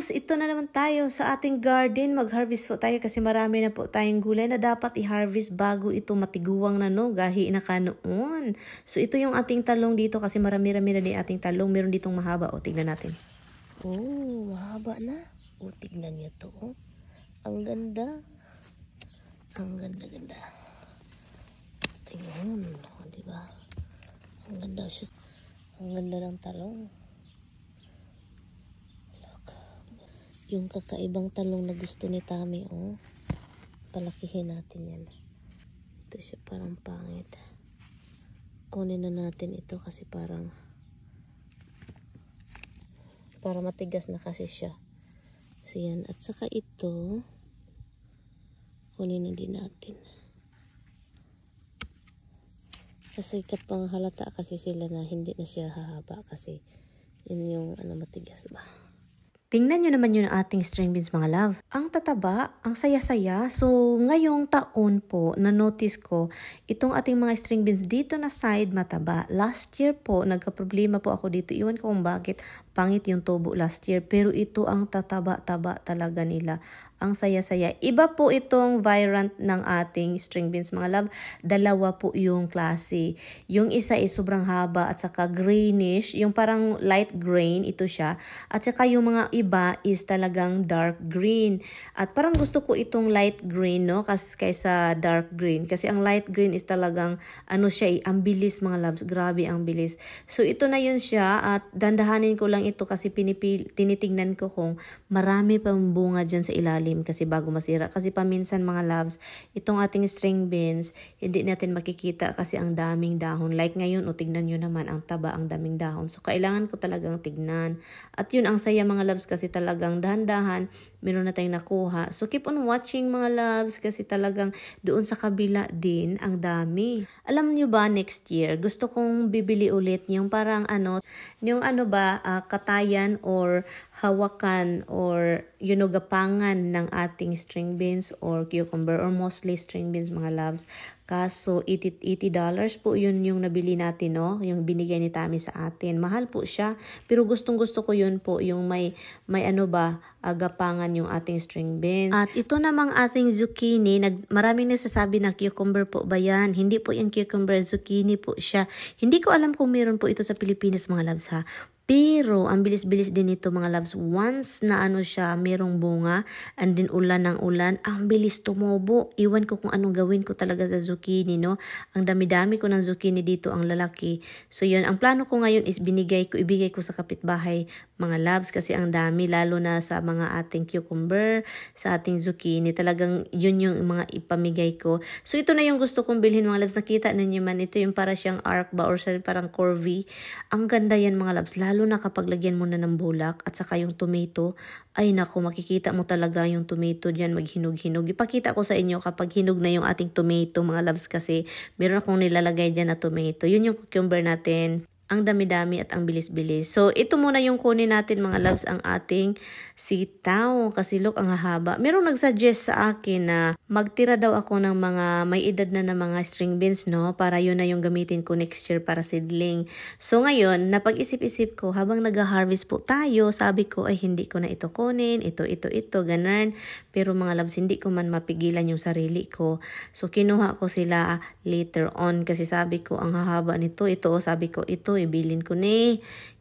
Loves, ito na naman tayo sa ating garden. Mag-harvest po tayo kasi marami na po tayong gulay na dapat i-harvest bago ito matiguwang na no, gahi na ka noon. So ito yung ating talong dito kasi marami-rami na din ating talong. Meron ditong mahaba. O, tignan natin. Oh, mahaba na. O, tignan niyo to. Oh. Ang ganda. Ang ganda-ganda. Tingnan. O, diba? Ang ganda. Ang ganda ng talong. yung kakaibang talong na gusto ni Tami oh palakihin natin yan ito siya parang pangit kunin na natin ito kasi parang para matigas na kasi siya so yan at saka ito kunin na din natin kasi kapang halata kasi sila na hindi na siya hahaba kasi yun yung ano matigas ba Tingnan nyo naman yung ating string beans mga love. Ang tataba, ang saya-saya. So, ngayong taon po, na-notice ko, itong ating mga string beans dito na side mataba. Last year po, nagka-problema po ako dito. Iwan ko kung bakit. Pangit yung tubo last year, pero ito ang tataba-taba talaga nila. Ang saya-saya. Iba po itong virant ng ating string beans, mga love. Dalawa po yung klase. Yung isa ay sobrang haba at saka greenish. Yung parang light grain, ito siya. At saka yung mga iba is talagang dark green. At parang gusto ko itong light green, no? kasi kaysa dark green. Kasi ang light green is talagang, ano siya, eh, ang bilis, mga loves. Grabe ang bilis. So, ito na yun siya. At dandahanin ko lang lang ito kasi pinipil, tinitingnan ko kung marami pang bunga dyan sa ilalim kasi bago masira. Kasi paminsan mga loves, itong ating string beans, hindi natin makikita kasi ang daming dahon. Like ngayon, o tignan nyo naman, ang taba, ang daming dahon. So, kailangan ko talagang tignan. At yun, ang saya mga loves kasi talagang dahan-dahan, meron na tayong nakuha. So, keep on watching mga loves kasi talagang doon sa kabila din, ang dami. Alam nyo ba, next year, gusto kong bibili ulit yung parang ano, yung ano ba, uh, katayan or hawakan or you know gapangan ng ating string beans or cucumber or mostly string beans mga loves. Kaso 80, 80 dollars po yun yung nabili natin no, yung binigay ni Tami sa atin. Mahal po siya, pero gustong-gusto ko yun po yung may may ano ba agapangan yung ating string beans. At ito namang ating zucchini, nag maraming nagsasabi na cucumber po ba yan? Hindi po yung cucumber, zucchini po siya. Hindi ko alam kung meron po ito sa Pilipinas mga loves ha. Pero, ang bilis-bilis din nito mga loves. Once na ano siya, merong bunga, and then ulan ng ulan, ang bilis tumubo. Iwan ko kung anong gawin ko talaga sa zucchini, no? Ang dami-dami ko ng zucchini dito, ang lalaki. So, yun. Ang plano ko ngayon is binigay ko, ibigay ko sa kapitbahay mga loves kasi ang dami, lalo na sa mga ating cucumber, sa ating zucchini. Talagang yun yung mga ipamigay ko. So, ito na yung gusto kong bilhin mga loves. Nakita ninyo man, ito yung para siyang arc ba or parang curvy. Ang ganda yan mga loves. Lalo lalo na kapag lagyan mo na ng bulak at saka yung tomato, ay nako makikita mo talaga yung tomato dyan maghinog-hinog. Ipakita ko sa inyo kapag hinog na yung ating tomato mga loves kasi meron akong nilalagay dyan na tomato. Yun yung cucumber natin ang dami-dami at ang bilis-bilis. So, ito muna yung kunin natin mga loves ang ating sitaw. Kasi look, ang haba. Merong nagsuggest sa akin na magtira daw ako ng mga may edad na ng mga string beans, no? Para yun na yung gamitin ko next year para seedling. So, ngayon, napag-isip-isip ko, habang nag-harvest po tayo, sabi ko, ay hindi ko na ito kunin, ito, ito, ito, ganun. Pero mga loves, hindi ko man mapigilan yung sarili ko. So, kinuha ko sila later on kasi sabi ko, ang hahaba nito, ito, oh, sabi ko, ito, ibilin ko ni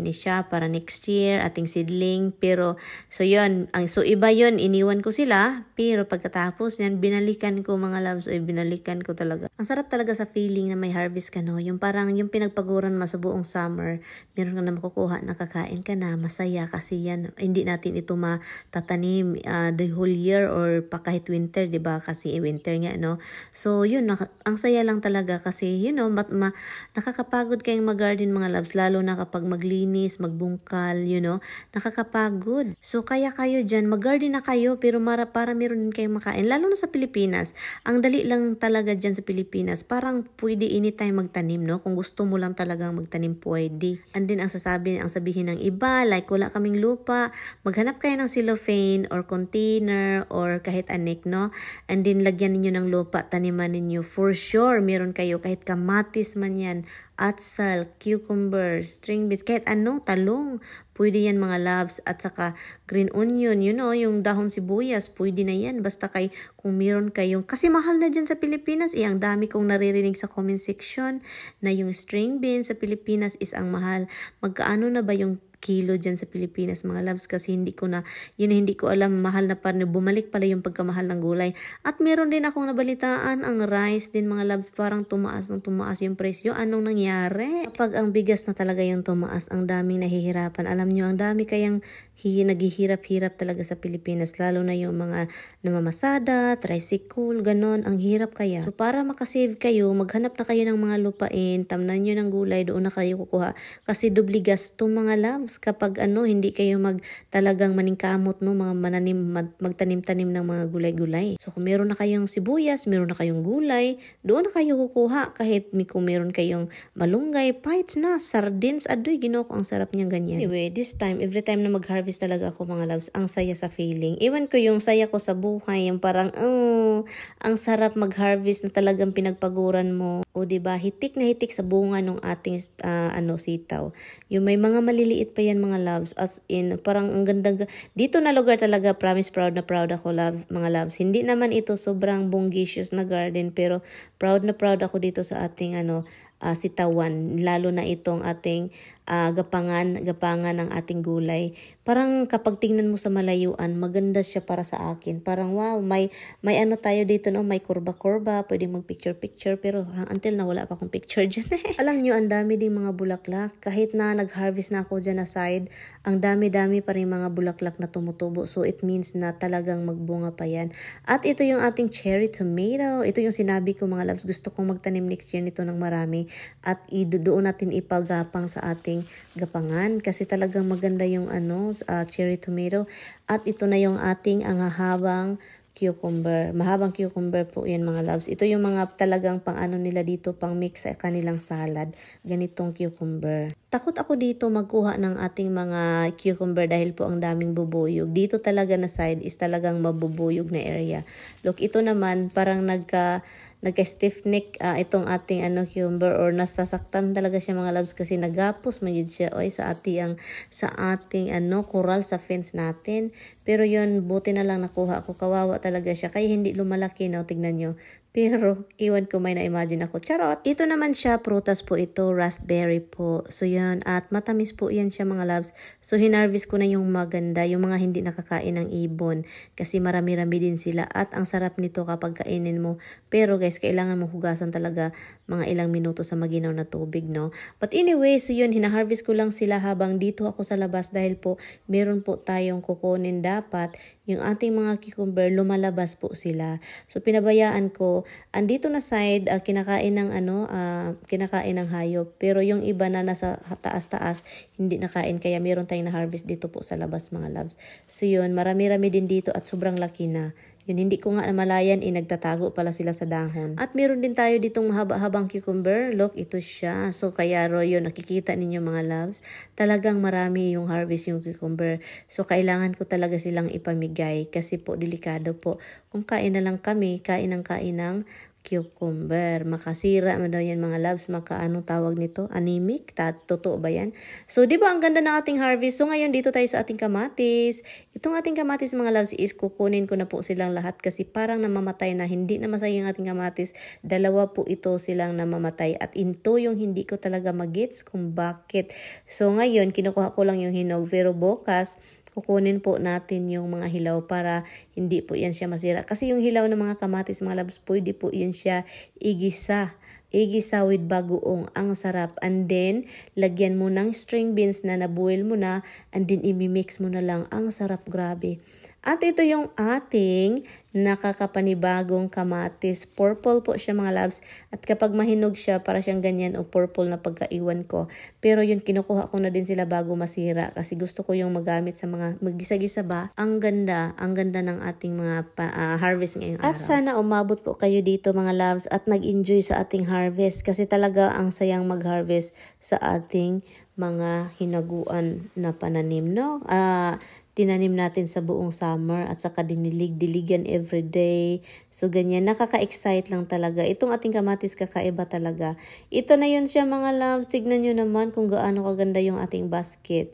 ini siya para next year, ating seedling. Pero, so yon ang, so iba yon iniwan ko sila. Pero pagkatapos niyan, binalikan ko mga loves, ay binalikan ko talaga. Ang sarap talaga sa feeling na may harvest ka, no? Yung parang, yung pinagpaguran mo sa buong summer, meron ka na makukuha, nakakain ka na, masaya kasi yan. Hindi natin ito matatanim uh, the whole year or pa kahit winter, di ba? Kasi eh, winter nga, no? So, yun, ang saya lang talaga kasi, you know, ma- nakakapagod kayong mag-garden mga loves, lalo na kapag maglinis maglinis, magbungkal, you know, nakakapagod. So kaya kayo dyan, mag na kayo pero mara, para meron din kayong makain. Lalo na sa Pilipinas, ang dali lang talaga dyan sa Pilipinas. Parang pwede anytime magtanim, no? Kung gusto mo lang talagang magtanim, pwede. And then ang sasabi, ang sabihin ng iba, like wala kaming lupa, maghanap kayo ng cellophane or container or kahit anik, no? And then lagyan ninyo ng lupa, taniman ninyo. For sure, meron kayo kahit kamatis man yan, atsal, cucumber, string beans, kahit ano, talong. Pwede yan mga loves at saka green onion, you know, yung dahon sibuyas, pwede na yan. Basta kay kung meron kayong, kasi mahal na dyan sa Pilipinas, eh, ang dami kong naririnig sa comment section na yung string beans sa Pilipinas is ang mahal. Magkaano na ba yung kilo dyan sa Pilipinas mga loves kasi hindi ko na, yun hindi ko alam mahal na parang bumalik pala yung pagkamahal ng gulay. At meron din akong nabalitaan ang rice din mga loves parang tumaas ng tumaas yung presyo. Anong nangyari? Kapag ang bigas na talaga yung tumaas, ang daming nahihirapan. Alam nyo, ang dami kayang naghihirap-hirap talaga sa Pilipinas lalo na yung mga namamasada, tricycle, ganon. Ang hirap kaya. So para makasave kayo, maghanap na kayo ng mga lupain, tamnan nyo ng gulay, doon na kayo kukuha. Kasi dubli gasto mga loves times kapag ano, hindi kayo mag talagang maningkamot, no, mga mananim, magtanim-tanim ng mga gulay-gulay. So kung meron na kayong sibuyas, meron na kayong gulay, doon na kayo kukuha kahit kung meron kayong malunggay, pites na, sardines, adoy, ginoko, ang sarap niyang ganyan. Anyway, this time, every time na mag-harvest talaga ako mga loves, ang saya sa feeling. Iwan ko yung saya ko sa buhay, yung parang, oh, ang sarap mag-harvest na talagang pinagpaguran mo. O ba diba, hitik na hitik sa bunga ng ating uh, ano sitaw. Yung may mga maliliit pa pa yan mga loves. As in, parang ang ganda. Dito na lugar talaga, promise proud na proud ako love, mga loves. Hindi naman ito sobrang bonggishes na garden pero proud na proud ako dito sa ating ano, uh, ah, sitawan lalo na itong ating uh, gapangan gapangan ng ating gulay parang kapag tingnan mo sa malayuan maganda siya para sa akin parang wow may may ano tayo dito no may kurba-kurba pwedeng mag picture picture pero until na wala pa akong picture diyan alam niyo ang dami ding mga bulaklak kahit na nag-harvest na ako diyan aside ang dami-dami pa rin mga bulaklak na tumutubo so it means na talagang magbunga pa yan at ito yung ating cherry tomato ito yung sinabi ko mga loves gusto kong magtanim next year nito ng marami at doon natin ipagapang sa ating gapangan kasi talagang maganda yung ano uh, cherry tomato at ito na yung ating angahabang cucumber. Mahabang cucumber po yan mga loves. Ito yung mga talagang pang ano nila dito, pang mix sa kanilang salad. Ganitong cucumber. Takot ako dito magkuha ng ating mga cucumber dahil po ang daming bubuyog. Dito talaga na side is talagang mabubuyog na area. Look, ito naman parang nagka nagka-stiff neck uh, ah, itong ating ano cucumber or nasasaktan talaga siya mga loves kasi nagapos man siya oy sa ating sa ating ano coral sa fence natin pero yon buti na lang nakuha ako kawawa talaga siya kaya hindi lumalaki no tingnan niyo. Pero, iwan ko may na-imagine ako. Charot! Ito naman siya, prutas po ito, raspberry po. So, yun. At matamis po yan siya, mga loves. So, hinarvest ko na yung maganda, yung mga hindi nakakain ng ibon. Kasi marami-rami din sila. At ang sarap nito kapag kainin mo. Pero, guys, kailangan mo hugasan talaga mga ilang minuto sa maginaw na tubig, no? But anyway, so yun, hinaharvest ko lang sila habang dito ako sa labas dahil po, meron po tayong kukunin dapat. Yung ating mga cucumber, lumalabas po sila. So, pinabayaan ko So, andito na side, uh, kinakain ng ano, uh, kinakain ng hayop. Pero yung iba na nasa taas-taas, hindi nakain. Kaya meron tayong na-harvest dito po sa labas mga loves. So, yun, marami-rami din dito at sobrang laki na. Yun, hindi ko nga namalayan, eh, nagtatago pala sila sa dahon. At meron din tayo ditong mahaba-habang cucumber. Look, ito siya. So, kaya royo, nakikita ninyo mga loves, talagang marami yung harvest yung cucumber. So, kailangan ko talaga silang ipamigay kasi po, delikado po. Kung kain na lang kami, kain ang kain ng cucumber. Makasira man daw yan mga loves. Maka anong tawag nito? Anemic? Ta totoo ba yan? So, di ba ang ganda ng ating harvest? So, ngayon dito tayo sa ating kamatis. Itong ating kamatis mga loves is kukunin ko na po silang lahat kasi parang namamatay na. Hindi na masaya yung ating kamatis. Dalawa po ito silang namamatay. At into yung hindi ko talaga magets kung bakit. So, ngayon kinukuha ko lang yung hinog. Pero bukas, kukunin po natin yung mga hilaw para hindi po yan siya masira. Kasi yung hilaw ng mga kamatis, mga labs, pwede po yun siya igisa igisa with bagoong. Ang sarap. And then, lagyan mo ng string beans na nabuil mo na and then imimix mo na lang. Ang sarap, grabe. At ito yung ating nakakapanibagong kamatis. Purple po siya mga loves. At kapag mahinog siya, para siyang ganyan o purple na pagkaiwan ko. Pero yun, kinukuha ko na din sila bago masira. Kasi gusto ko yung magamit sa mga magisa-gisa ba. Ang ganda, ang ganda ng ating mga pa, uh, harvest ngayong araw. At sana umabot po kayo dito mga loves at nag-enjoy sa ating harvest. Kasi talaga ang sayang mag-harvest sa ating mga hinaguan na pananim, no? Ah... Uh, tinanim natin sa buong summer at saka dinilig-diligan everyday. So, ganyan. Nakaka-excite lang talaga. Itong ating kamatis kakaiba talaga. Ito na yun siya mga loves. Tignan niyo naman kung gaano kaganda yung ating basket.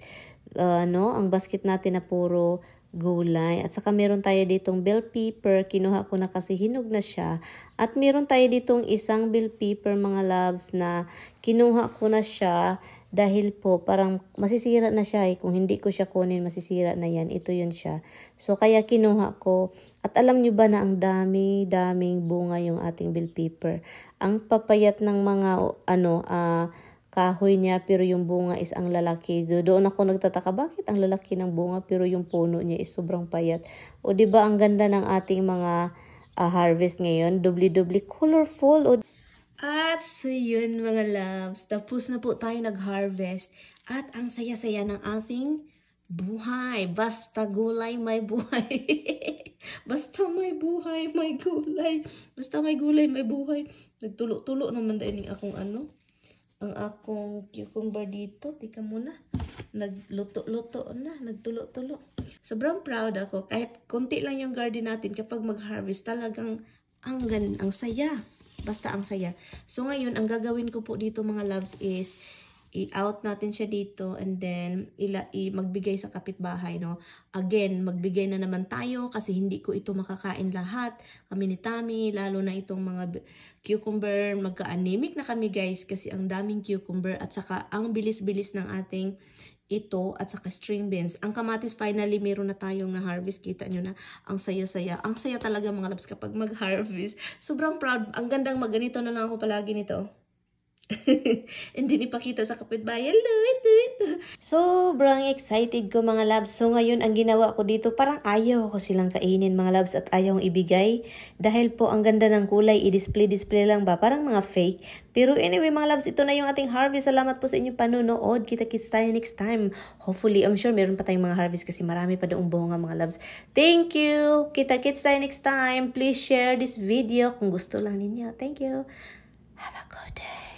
Uh, ano, ang basket natin na puro gulay. At saka meron tayo ditong bell pepper. Kinuha ko na kasi hinog na siya. At meron tayo ditong isang bell pepper mga loves na kinuha ko na siya dahil po, parang masisira na siya eh. Kung hindi ko siya kunin, masisira na yan. Ito yun siya. So, kaya kinuha ko. At alam niyo ba na ang dami-daming bunga yung ating bill paper. Ang papayat ng mga, ano, uh, kahoy niya pero yung bunga is ang lalaki. Do doon ako nagtataka bakit ang lalaki ng bunga pero yung puno niya is sobrang payat. O 'di ba ang ganda ng ating mga uh, harvest ngayon, dubli-dubli colorful. O at so yun mga loves, tapos na po tayo nag-harvest at ang saya-saya ng ating buhay. Basta gulay may buhay. Basta may buhay, may gulay. Basta may gulay, may buhay. Nagtulo-tulo naman din akong ano, ang akong cucumber dito. Tika muna. Nagluto-luto na. Nagtulo-tulo. Sobrang proud ako. Kahit konti lang yung garden natin, kapag mag-harvest, talagang ang, ang, ang saya. Basta ang saya. So ngayon, ang gagawin ko po dito mga loves is i-out natin siya dito and then ila magbigay sa kapitbahay no again magbigay na naman tayo kasi hindi ko ito makakain lahat kami ni Tami lalo na itong mga cucumber magka-anemic na kami guys kasi ang daming cucumber at saka ang bilis-bilis ng ating ito at saka string beans. Ang kamatis finally meron na tayong na-harvest. Kita nyo na ang saya-saya. Ang saya talaga mga labs kapag mag-harvest. Sobrang proud. Ang gandang maganito na lang ako palagi nito. And then ipakita sa kapitbayan, look, look. Sobrang excited ko mga loves. So ngayon ang ginawa ko dito, parang ayaw ko silang kainin mga loves at ayaw ibigay. Dahil po ang ganda ng kulay, i-display-display lang ba? Parang mga fake. Pero anyway mga loves, ito na yung ating harvest. Salamat po sa inyong panunood. Kita-kits tayo next time. Hopefully, I'm sure meron pa tayong mga harvest kasi marami pa doong bunga mga loves. Thank you! Kita-kits tayo next time. Please share this video kung gusto lang ninyo. Thank you! Have a good day!